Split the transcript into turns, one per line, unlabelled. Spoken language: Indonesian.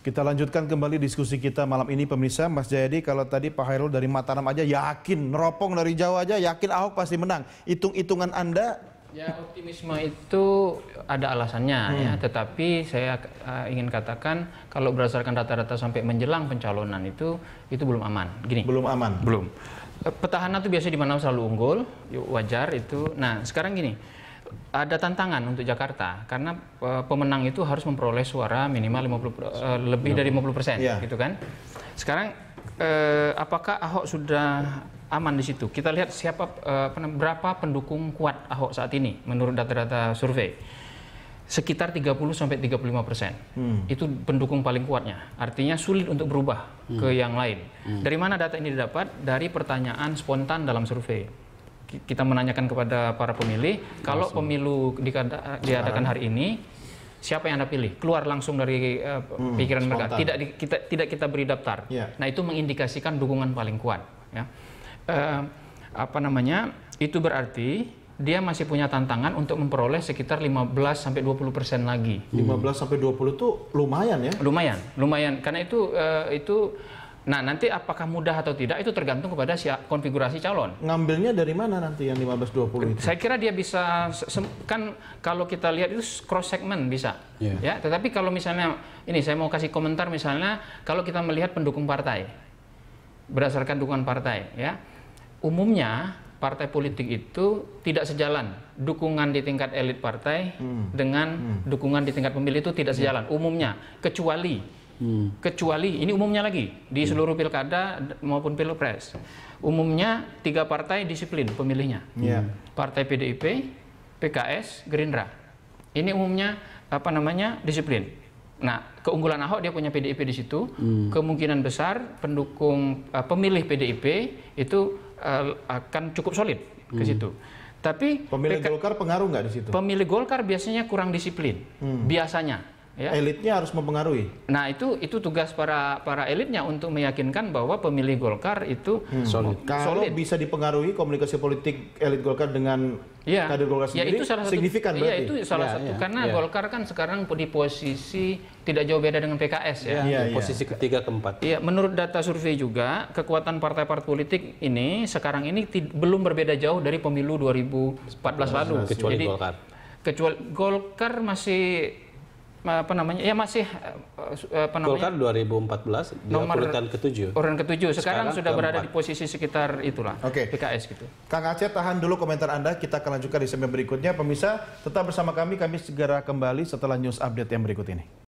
Kita lanjutkan kembali diskusi kita malam ini pemirsa. Mas Jayadi kalau tadi Pak Hairul dari Mataram aja yakin, neropong dari Jawa aja yakin Ahok pasti menang. Hitung-hitungan Anda
Ya optimisme itu ada alasannya ya. hmm. ya, tetapi saya uh, ingin katakan kalau berdasarkan rata-rata sampai menjelang pencalonan itu itu belum aman. Gini. Belum aman. Belum. Eh, petahana itu biasanya di mana selalu unggul, wajar itu. Nah sekarang gini ada tantangan untuk Jakarta karena uh, pemenang itu harus memperoleh suara minimal 50 uh, eh, lebih dari 50 persen, ya. gitu kan? Sekarang uh, apakah Ahok sudah aman di situ? Kita lihat siapa uh, berapa pendukung kuat Ahok saat ini menurut data-data survei sekitar 30 sampai 35 persen. Hmm. Itu pendukung paling kuatnya. Artinya sulit untuk berubah hmm. ke yang lain. Hmm. Dari mana data ini didapat? Dari pertanyaan spontan dalam survei kita menanyakan kepada para pemilih kalau pemilu dikada, diadakan hari ini siapa yang anda pilih keluar langsung dari uh, hmm, pikiran spontan. mereka tidak di, kita tidak kita beri daftar yeah. nah itu mengindikasikan dukungan paling kuat ya uh, apa namanya itu berarti dia masih punya tantangan untuk memperoleh sekitar 15 sampai 20 persen lagi. 15 sampai 20 itu lumayan ya? Lumayan, lumayan. Karena itu uh, itu Nah, nanti apakah mudah atau tidak itu tergantung kepada si konfigurasi calon.
Ngambilnya dari mana nanti yang 1520 itu? Saya
kira dia bisa kan kalau kita lihat itu cross segment bisa. Yeah. Ya, tetapi kalau misalnya ini saya mau kasih komentar misalnya kalau kita melihat pendukung partai berdasarkan dukungan partai ya. Umumnya partai politik itu tidak sejalan. Dukungan di tingkat elit partai hmm. dengan hmm. dukungan di tingkat pemilih itu tidak iya. sejalan yeah. umumnya kecuali Hmm. Kecuali ini umumnya lagi di hmm. seluruh pilkada maupun pilpres. Umumnya tiga partai disiplin pemilihnya. Hmm. Yeah. Partai PDIP, PKS, Gerindra. Ini umumnya apa namanya disiplin. Nah, keunggulan Ahok dia punya PDIP di situ. Hmm. Kemungkinan besar pendukung uh, pemilih PDIP itu uh, akan cukup solid ke hmm. situ. Tapi pemilih
Golkar pengaruh nggak di situ?
Pemilih Golkar biasanya kurang disiplin. Hmm. Biasanya ya. elitnya harus mempengaruhi. Nah itu itu tugas para para elitnya untuk meyakinkan bahwa pemilih Golkar itu hmm. solid. Kalau solid.
bisa dipengaruhi komunikasi politik elit Golkar dengan ya. kader Golkar ya, sendiri, ya, itu salah satu, signifikan iya, berarti. Ya itu salah ya, satu ya, karena ya. Golkar
kan sekarang di posisi tidak jauh beda dengan PKS ya. ya, ya. Posisi ketiga keempat. Iya, menurut data survei juga kekuatan partai-partai politik ini sekarang ini belum berbeda jauh dari pemilu 2014 lalu. Kecuali Jadi, Golkar. Kecuali Golkar masih apa namanya ya masih eh, eh, apa namanya Golkar 2014 nomor urutan ketujuh urutan ketujuh sekarang, sekarang sudah berada di posisi sekitar itulah okay. PKS gitu
Kang Aceh tahan dulu komentar anda kita akan lanjutkan di segmen berikutnya pemirsa tetap bersama kami kami segera kembali setelah news update yang berikut ini